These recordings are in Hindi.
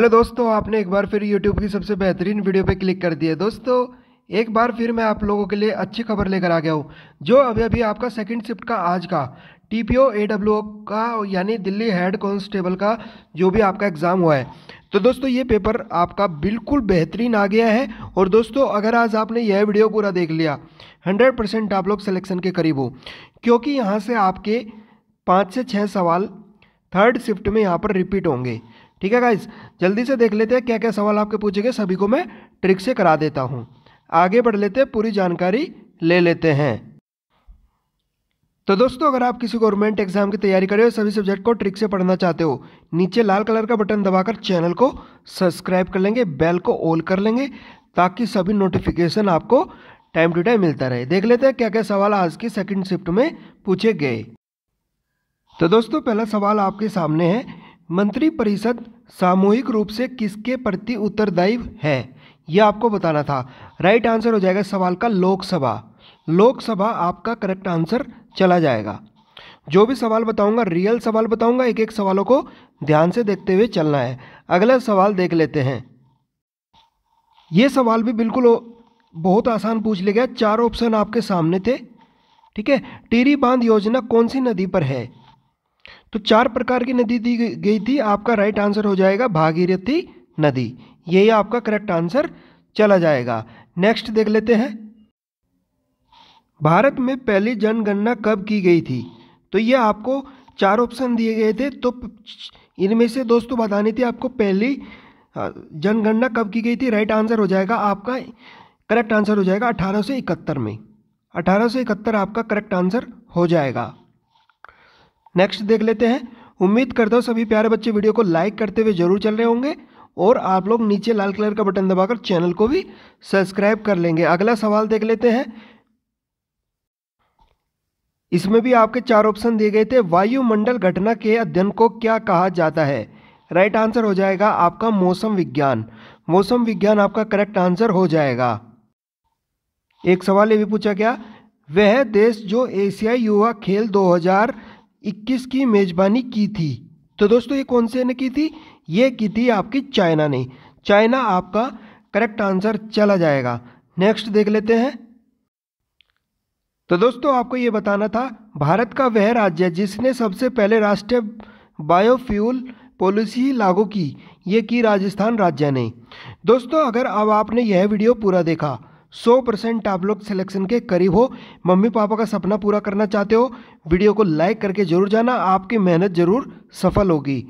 हेलो दोस्तों आपने एक बार फिर यूट्यूब की सबसे बेहतरीन वीडियो पे क्लिक कर दिया दोस्तों एक बार फिर मैं आप लोगों के लिए अच्छी खबर लेकर आ गया हूँ जो अभी अभी आपका सेकंड शिफ्ट का आज का टी पी ओ ए का यानी दिल्ली हेड कांस्टेबल का जो भी आपका एग्ज़ाम हुआ है तो दोस्तों ये पेपर आपका बिल्कुल बेहतरीन आ गया है और दोस्तों अगर आज आपने यह वीडियो पूरा देख लिया हंड्रेड परसेंट आप लोग सलेक्शन के करीब हो क्योंकि यहाँ से आपके पाँच से छः सवाल थर्ड शिफ्ट में यहाँ पर रिपीट होंगे ठीक है गाइज जल्दी से देख लेते हैं क्या क्या सवाल आपके पूछे गए सभी को मैं ट्रिक से करा देता हूँ आगे बढ़ लेते हैं पूरी जानकारी ले लेते हैं तो दोस्तों अगर आप किसी गवर्नमेंट एग्जाम की तैयारी कर रहे हो सभी सब्जेक्ट को ट्रिक से पढ़ना चाहते हो नीचे लाल कलर का बटन दबाकर चैनल को सब्सक्राइब कर लेंगे बेल को ऑल कर लेंगे ताकि सभी नोटिफिकेशन आपको टाइम टू टाइम मिलता रहे देख लेते हैं क्या क्या सवाल आज की सेकंड शिफ्ट में पूछे गए तो दोस्तों पहला सवाल आपके सामने है मंत्रिपरिषद सामूहिक रूप से किसके प्रति उत्तरदायी है यह आपको बताना था राइट आंसर हो जाएगा सवाल का लोकसभा लोकसभा आपका करेक्ट आंसर चला जाएगा जो भी सवाल बताऊंगा रियल सवाल बताऊंगा एक एक सवालों को ध्यान से देखते हुए चलना है अगला सवाल देख लेते हैं ये सवाल भी बिल्कुल बहुत आसान पूछ लिया गया चार ऑप्शन आपके सामने थे ठीक है टीरी बांध योजना कौन सी नदी पर है तो चार प्रकार की नदी दी गई थी आपका राइट आंसर हो जाएगा भागीरथी नदी यही आपका करेक्ट आंसर चला जाएगा नेक्स्ट देख लेते हैं भारत में पहली जनगणना कब की गई थी तो ये आपको चार ऑप्शन दिए गए थे तो इनमें से दोस्तों बतानी थी आपको पहली जनगणना कब की गई थी राइट आंसर हो जाएगा आपका करेक्ट आंसर हो जाएगा अठारह सौ इकहत्तर में अठारह सौ इकहत्तर आपका करेक्ट आंसर हो जाएगा नेक्स्ट देख लेते हैं उम्मीद करता हूँ सभी प्यारे बच्चे वीडियो को लाइक करते हुए जरूर चल रहे होंगे और आप लोग नीचे लाल कलर का बटन दबाकर चैनल को भी सब्सक्राइब कर लेंगे अगला सवाल देख लेते हैं इसमें भी आपके चार ऑप्शन दिए गए थे वायुमंडल घटना के अध्ययन को क्या कहा जाता है राइट right आंसर हो जाएगा आपका मौसम विज्ञान मौसम विज्ञान आपका करेक्ट आंसर हो जाएगा एक सवाल ये भी पूछा गया वह देश जो एशियाई युवा खेल हजार इक्कीस की मेज़बानी की थी तो दोस्तों ये कौन से ने की थी ये की थी आपकी चाइना ने चाइना आपका करेक्ट आंसर चला जाएगा नेक्स्ट देख लेते हैं तो दोस्तों आपको ये बताना था भारत का वह राज्य जिसने सबसे पहले राष्ट्रीय बायोफ्यूल पॉलिसी लागू की ये की राजस्थान राज्य ने दोस्तों अगर अब आपने यह वीडियो पूरा देखा सौ परसेंट आप लोग सिलेक्शन के करीब हो मम्मी पापा का सपना पूरा करना चाहते हो वीडियो को लाइक करके जरूर जाना आपकी मेहनत जरूर सफल होगी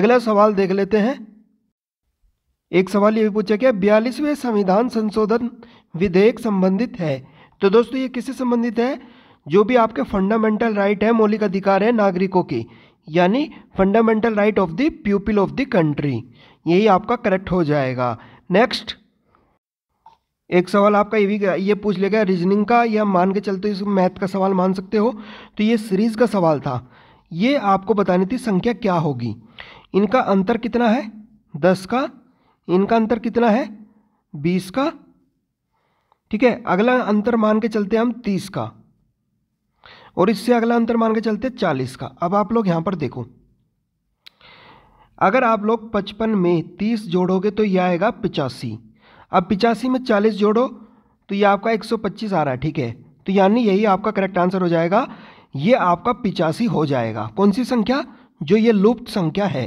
अगला सवाल देख लेते हैं एक सवाल ये भी पूछा गया बयालीसवें संविधान संशोधन विधेयक संबंधित है तो दोस्तों ये किससे संबंधित है जो भी आपके फंडामेंटल राइट है मौलिक अधिकार है नागरिकों की यानी fundamental right of the people of the country यही आपका करेक्ट हो जाएगा नेक्स्ट एक सवाल आपका ये भी ये पूछ ले गया रीजनिंग का या मान के चलते इस मैथ का सवाल मान सकते हो तो ये सीरीज का सवाल था ये आपको बतानी थी संख्या क्या होगी इनका अंतर कितना है दस का इनका अंतर कितना है बीस का ठीक है अगला अंतर मान के चलते हम तीस का और इससे अगला अंतर मान के चलते चालीस का अब आप लोग यहाँ पर देखो अगर आप लोग पचपन में तीस जोड़ोगे तो यह आएगा पचासी अब पिचासी में चालीस जोड़ो तो ये आपका एक सौ पच्चीस आ रहा है ठीक है तो यानी यही आपका करेक्ट आंसर हो जाएगा ये आपका पिचासी हो जाएगा कौन सी संख्या जो ये लुप्त संख्या है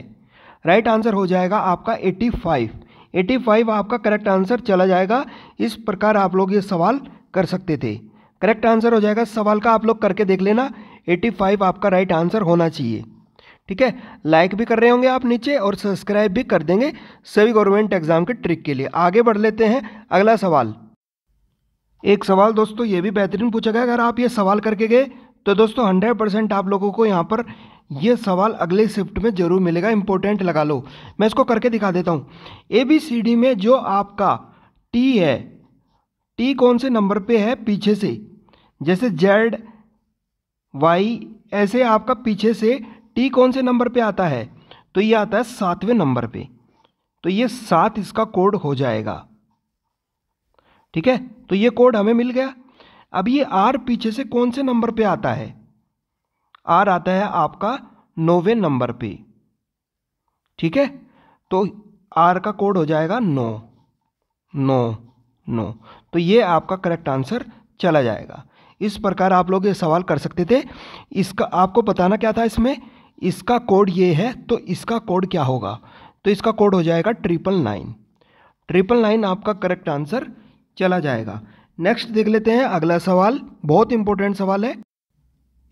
राइट right आंसर हो जाएगा आपका 85 85 आपका करेक्ट आंसर चला जाएगा इस प्रकार आप लोग ये सवाल कर सकते थे करेक्ट आंसर हो जाएगा सवाल का आप लोग करके देख लेना 85 आपका राइट right आंसर होना चाहिए ठीक है लाइक भी कर रहे होंगे आप नीचे और सब्सक्राइब भी कर देंगे सभी गवर्नमेंट एग्जाम के ट्रिक के लिए आगे बढ़ लेते हैं अगला सवाल एक सवाल दोस्तों ये भी बेहतरीन पूछा गया अगर आप ये सवाल करके गए तो दोस्तों हंड्रेड परसेंट आप लोगों को यहाँ पर ये सवाल अगले शिफ्ट में जरूर मिलेगा इंपॉर्टेंट लगा लो मैं इसको करके दिखा देता हूँ ए बी सी डी में जो आपका टी है टी कौन से नंबर पे है पीछे से जैसे जेड वाई ऐसे आपका पीछे से टी कौन से नंबर पे आता है तो ये आता है सातवें नंबर पे तो ये सात इसका कोड हो जाएगा ठीक है तो ये कोड हमें मिल गया अब ये आर पीछे से कौन से नंबर पे आता है आर आता है आपका नौवे नंबर पे ठीक है तो आर का कोड हो जाएगा नौ नौ नो तो ये आपका करेक्ट आंसर चला जाएगा इस प्रकार आप लोग ये सवाल कर सकते थे इसका आपको बताना क्या था इसमें इसका कोड ये है तो इसका कोड क्या होगा तो इसका कोड हो जाएगा ट्रिपल नाइन ट्रिपल नाइन आपका करेक्ट आंसर चला जाएगा नेक्स्ट देख लेते हैं अगला सवाल बहुत इंपॉर्टेंट सवाल है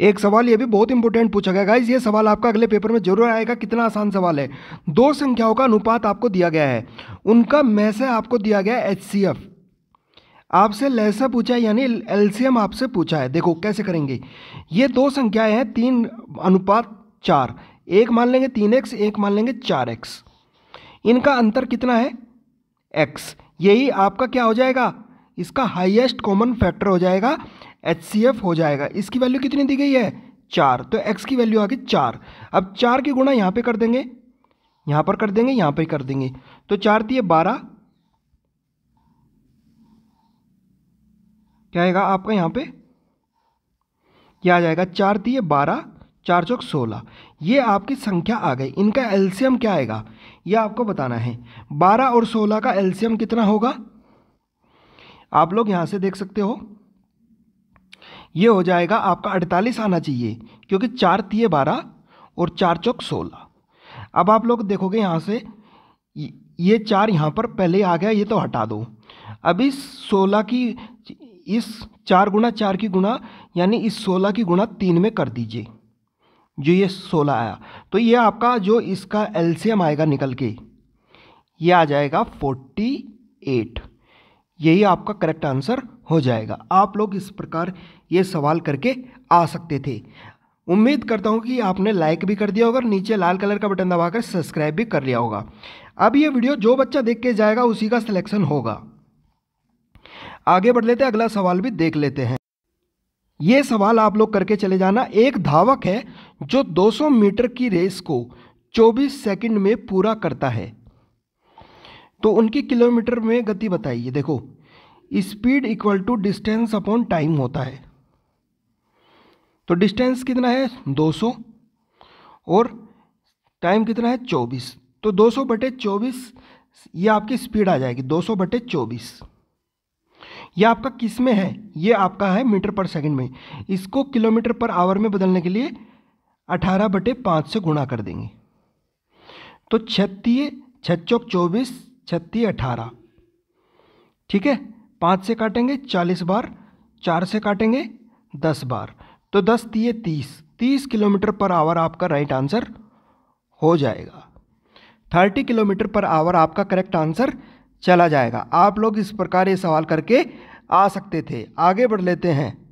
एक सवाल ये भी बहुत इंपॉर्टेंट पूछा गया गाइज ये सवाल आपका अगले पेपर में जरूर आएगा कितना आसान सवाल है दो संख्याओं का अनुपात आपको दिया गया है उनका मैसे आपको दिया गया है एच आपसे लहसा पूछा है यानी एलसीएम आपसे पूछा है देखो कैसे करेंगे ये दो संख्याएं हैं तीन अनुपात चार एक मान लेंगे तीन एक्स एक मान लेंगे चार एक्स इनका अंतर कितना है एक्स यही आपका क्या हो जाएगा इसका हाईएस्ट कॉमन फैक्टर हो जाएगा एच हो जाएगा इसकी वैल्यू कितनी दी गई है चार तो एक्स की वैल्यू आ गई चार अब चार की गुणा यहाँ पे कर देंगे यहाँ पर कर देंगे यहाँ पर कर देंगे तो चार दिए बारह क्या आएगा आपका यहाँ पे क्या आ जाएगा चार दिए बारह चार चौक सोलह ये आपकी संख्या आ गई इनका एल्सियम क्या आएगा ये आपको बताना है बारह और सोलह का एल्सियम कितना होगा आप लोग यहाँ से देख सकते हो ये हो जाएगा आपका अड़तालीस आना चाहिए क्योंकि चार तीय बारह और चार चौक सोलह अब आप लोग देखोगे यहाँ से ये चार यहाँ पर पहले आ गया ये तो हटा दो अभी सोलह की इस चार गुना चार की गुना यानी इस सोलह की गुना तीन में कर दीजिए जो ये सोलह आया तो ये आपका जो इसका एल्सियम आएगा निकल के ये आ जाएगा फोर्टी एट यही आपका करेक्ट आंसर हो जाएगा आप लोग इस प्रकार ये सवाल करके आ सकते थे उम्मीद करता हूँ कि आपने लाइक भी कर दिया होगा और नीचे लाल कलर का बटन दबाकर सब्सक्राइब भी कर लिया होगा अब ये वीडियो जो बच्चा देख के जाएगा उसी का सिलेक्शन होगा आगे बढ़ लेते हैं अगला सवाल भी देख लेते हैं ये सवाल आप लोग करके चले जाना एक धावक है जो 200 मीटर की रेस को 24 सेकंड में पूरा करता है तो उनकी किलोमीटर में गति बताइए देखो speed equal to distance upon time होता है तो डिस्टेंस कितना है 200 और टाइम कितना है 24 तो 200 बटे चौबीस ये आपकी स्पीड आ जाएगी 200 बटे चौबीस यह आपका किस में है ये आपका है मीटर पर सेकंड में इसको किलोमीटर पर आवर में बदलने के लिए अठारह बटे पाँच से गुणा कर देंगे तो छत्तीय छचौक चौबीस छत्तीस अठारह ठीक है पाँच से काटेंगे चालीस बार चार से काटेंगे दस बार तो दस तीय तीस तीस किलोमीटर पर आवर आपका राइट आंसर हो जाएगा थर्टी किलोमीटर पर आवर आपका करेक्ट आंसर चला जाएगा आप लोग इस प्रकार ये सवाल करके आ सकते थे आगे बढ़ लेते हैं